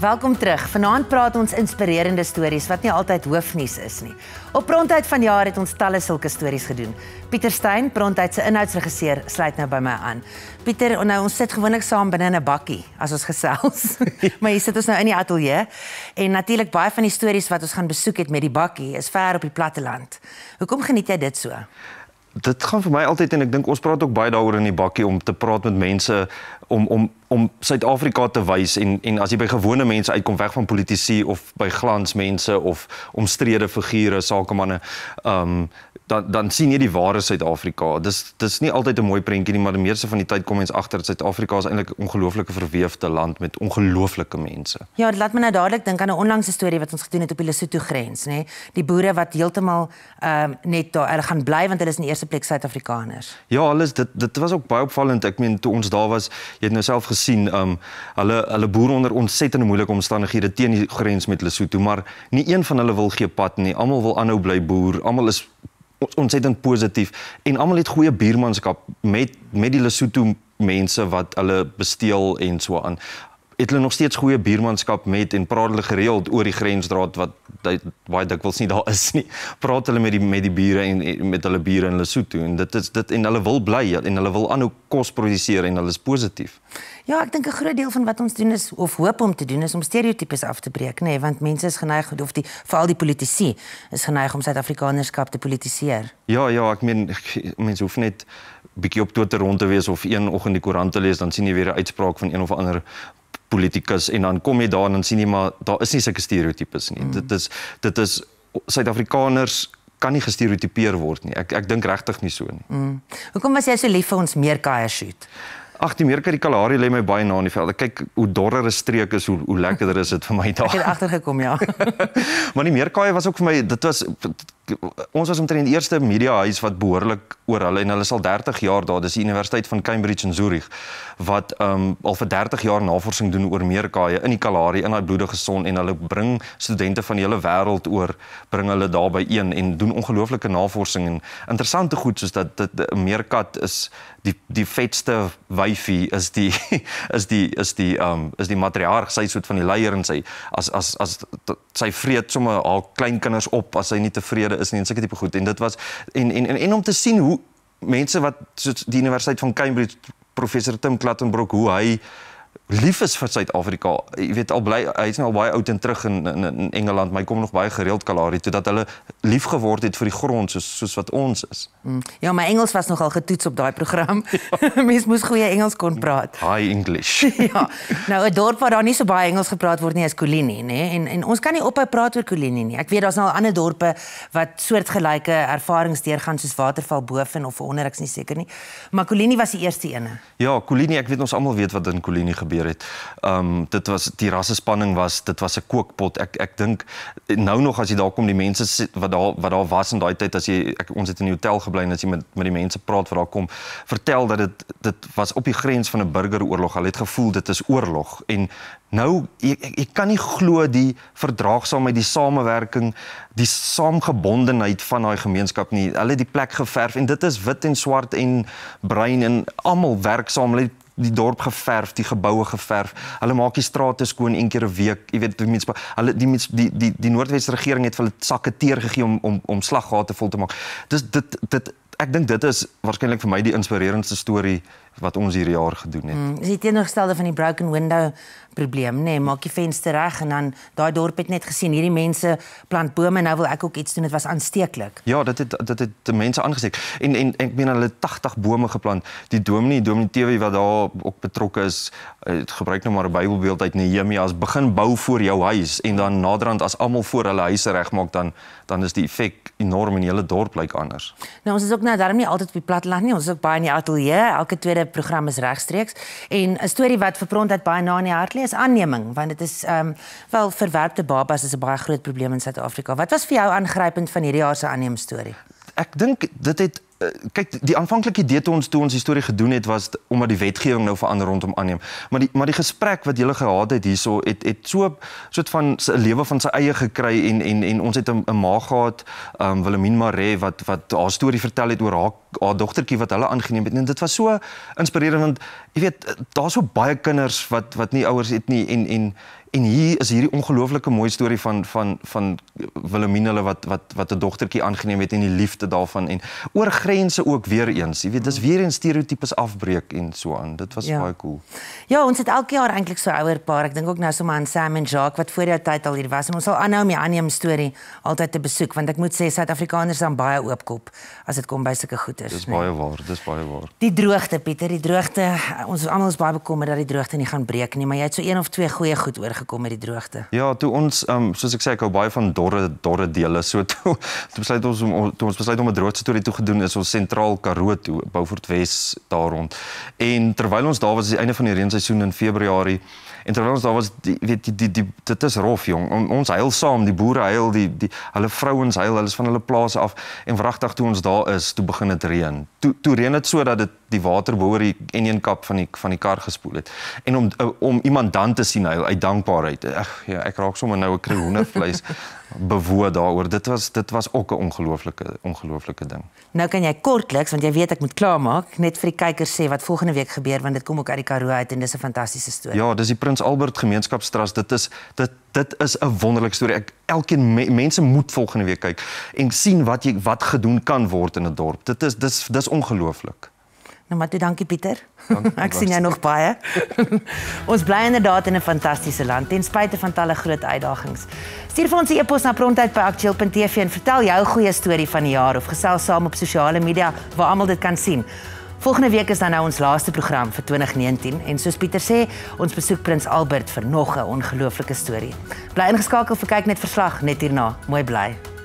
Welkom terug. Vanaand praat ons inspirerende stories wat nie altyd hoofnuus is nie. Op Prontheid van jaar het ons talle sulke stories gedoen. Pieter Stein, Prontheid se inhoudsregisseur, sluit nou by my aan. Pieter, nou ons sit gewoonlik saam binne in 'n bakkie as ons gesels. maar hier sit ons nou in die ateljee en natuurlik baie van die stories wat ons gaan besoek het met die bakkie is ver op die platteland. Hoekom geniet jy dit so? dit gaan vir my altyd en ek dink ons praat ook baie daaroor in die bakkie om te praat met mense om om om Suid-Afrika te wys en en as jy by gewone mense uitkom weg van politici of by glansmense of omstrede figure sakemanne ehm um, dan dan sien jy die ware Suid-Afrika. Dis dis nie altyd 'n mooi prentjie nie, maar die meeste van die tyd kom mens agter dat Suid-Afrika is eintlik 'n ongelooflike verweefde land met ongelooflike mense. Ja, dit laat my nou dadelik dink aan 'n onlangse storie wat ons gedoen het op die Lesotho grens, nê? Die boere wat heeltemal ehm uh, net daar hulle gaan bly want hulle is in eerste plek Suid-Afrikaners. Ja, alles dit dit was ook baie opvallend. Ek meen toe ons daar was, jy het nou self gesien ehm um, hulle hulle boere onder ontsettende moeilike omstandighede teen die grens met Lesotho, maar nie een van hulle wil gee pad nie. Almal wil aanhou bly boer. Almal is ontsettend positief en almal het goeie buurmanskap met met die Lesotho mense wat hulle besteel en so aan. Het hulle nog steeds goeie buurmanskap met en praat hulle gereeld oor die grensdraad wat baie dikwels nie daar is nie. Praat hulle met die met die bure en, en met hulle bure in Lesotho en dit is dit en hulle wil bly en hulle wil aanhou kos produseer en hulle is positief. Ja, ek dink 'n groot deel van wat ons doen is of hoop om te doen is om stereotypes af te breek, nê, nee, want mense is geneig of die veral die politici is geneig om Suid-Afrikanerskap te politiseer. Ja, ja, ek meen mense hoef net bietjie op Twitter rond te wees of een oggend die koerant te lees, dan sien jy weer 'n uitspraak van een of ander politikus en dan kom jy daar en dan sien jy maar daar is nie sulke stereotypes nie. Mm. Dit is dit is Suid-Afrikaners kan nie gestereotipeer word nie. Ek ek dink regtig nie so nie. Mm. Hoekom was jy so lief vir ons meerkaier shoot? Ag die meerker die Kalahari lê my baie na in die veld. Ek kyk hoe dorrere er streek is, hoe hoe lekkerder is dit vir my daar. Ek het agtergekom ja. maar die meerkaai was ook vir my dit was ons was omtrent die eerste media huis wat behoorlik oor hulle en hulle is al 30 jaar daar dis die universiteit van Cambridge in Zurich wat um al vir 30 jaar navorsing doen oor meerkaaie in die Kalahari in daai bloedige son en hulle bring studente van die hele wêreld oor bring hulle daarby een en doen ongelooflike navorsing en interessante goed soos dat dit meerkat is die die vetste wyfie is die is die is die um is die matriarg sy soort van die leier en sy as as as sy vreet sommer haar kleinkinders op as sy nie tevrede woorde is nie en sulke tipe goed en dit was en en en, en om te sien hoe mense wat so die universiteit van Cambridge professor Tim Clattenbrook hoe hy lief is vir Suid-Afrika. Jy weet al bly hy's nou al baie oud en terug in in, in Engeland, maar hy kom nog baie gereeld Kalahari toe dat hulle lief geword het vir die grond soos soos wat ons is. Mm. Ja, my Engels was nogal getoets op daai program. Ja. Mens moes goeie Engels kon praat. High English. ja. Nou 'n dorp waar daar nie so baie Engels gepraat word nie, is Kolini, nê? Nee. En en ons kan nie ophou praat oor Kolini nie. Ek weet daar's nou al ander dorpe wat soortgelyke ervarings deurgaan soos Waterval Boven of onder, ek's nie seker nie. Maar Kolini was die eerste een. Ja, Kolini, ek weet ons almal weet wat in Kolini gebeur gebeur het. Um dit was die rassespanning was, dit was 'n kookpot. Ek ek dink nou nog as jy daar kom die mense wat daar wat daar was in daai tyd as jy ek, ons het in die hotel gebly en as jy met met die mense praat wat daar kom, vertel dat dit dit was op die grens van 'n burgeroorlog. Hulle het gevoel dit is oorlog en nou jy jy kan nie glo die verdraagsaamheid, die samewerking, die saamgebondenheid van daai gemeenskap nie. Hulle het die plek geverf en dit is wit en swart en bruin en almal werk saam. Hulle die dorp geverf, die geboue geverf. Hulle maak die strate skoon een keer 'n week. Jy weet, die mense hulle die mens, die die die Noordwesregering het vir hulle sakke teer gegee om om om slaggate vol te maak. Dis dit dit ek dink dit is waarskynlik vir my die inspirerendste storie wat ons hierdie jaar gedoen het. Dis hmm, die teenoorgestelde van die broken window probleem, nê, nee, maak die venster reg en dan daai dorp het net gesien hierdie mense plant bome en nou wil ek ook iets doen. Dit was aansteeklik. Ja, dit het dit het die mense aangesteek. En en ek meen hulle 80 bome geplant. Die dominee, dominee TV wat daar ook betrokke is, eh, gebruik nou maar 'n Bybelbeeld uit Nehemia as begin bou voor jou huis en dan naderhand as almal voor hulle huise regmaak dan dan is die effek enorm en die hele dorp lyk anders. Nou ons is ook nou darm nie altyd op die platteland nie. Ons is ook baie in die ateljee. Elke tweede program is regstreeks en 'n storie wat vir Prond het baie na in die hart lê is aanneming want dit is ehm um, wel verwerpte babas is 'n baie groot probleem in Suid-Afrika. Wat was vir jou aangrypend van hierdie jaar se aanneem storie? Ek dink dit het Eh, kyk die aanvanklike idee toe ons toe ons die storie gedoen het was omdat die wetgewing nou verander rondom aanneem maar die maar die gesprek wat julle gehad het hierso het het so soort van 'n lewe van sy eie gekry en en en ons het 'n ma gehad um Wilhelmine Maree wat wat haar storie vertel het oor haar haar dogtertjie wat hulle aangeneem het en dit was so inspirerend want jy weet daar's so baie kinders wat wat nie ouers het nie en en En hier is hierdie ongelooflike mooi storie van van van Wilhelmine hulle wat wat wat 'n dogtertjie aangeneem het en die liefde daarvan en oor grense ook weer eens. Jy weet, dis weer eens stereotypes afbreek en so aan. Dit was ja. baie cool. Ja, ons het elke jaar eintlik so ouer paar. Ek dink ook nou so maar aan Sam en Jacques wat voor jou tyd al hier was en ons sal aanhou om die aanneem storie altyd te besoek want ek moet sê Suid-Afrikaners is baie oopkop as dit kom by sulke goeders. Dis baie nee. waar, dis baie waar. Die droogte, Pieter, die droogte. Ons almal is baie bekommerd dat die droogte nie gaan breek nie, maar jy het so een of twee goeie goed oor gekom met die droogte? Ja, toe ons ehm um, soos ek sê ek hou baie van dorre dorre dele. So toe toe besluit ons om toe ons besluit om 'n droogte storie toe gedoen is ons sentraal Karoo toe, Beaufort Wes daar rond. En terwyl ons daar was, is die einde van die reenseisoen in Februarie. En terwyl ons daar was, weet jy die, die die dit is rof jong. Ons huil saam, die boere huil, die die hulle vrouens huil, hulle is van hulle plase af en wragtig toe ons daar is, toe begin dit reën. Toe toe reën dit sodat dit die water boor die enjin kap van die van die kar gespoel het. En om eh, om iemand dan te sien hy uit dankbaarheid. Ag ja, ek raak sommer nou 'n kroone vleis bewoon daaroor. Dit was dit was ook 'n ongelooflike ongelooflike ding. Nou kan jy kortliks want jy weet ek moet klaarmaak net vir die kykers sê wat volgende week gebeur want dit kom ook uit die Karoo uit en dis 'n fantastiese storie. Ja, dis die Prins Albert Gemeenskapstras. Dit is dit dit is 'n wonderlike storie. Ek elkeen me, mense moet volgende week kyk en sien wat jy wat gedoen kan word in 'n dorp. Dit is dis dis ongelooflik. Nou maar toe dankie Pieter. Dank, ek sien jou nog baie. ons bly inderdaad in 'n fantastiese land ten spyte van talle groot uitdagings. Stuur vir ons 'n e-pos na prontheid@actual.tv en vertel jou goeie storie van die jaar of gesels saam op sosiale media waar almal dit kan sien. Volgende week is dan nou ons laaste program vir 2019 en soos Pieter sê, ons besoek Prins Albert vir nog 'n ongelooflike storie. Bly ingeskakel vir kyk net verslag net hierna. Mooi bly.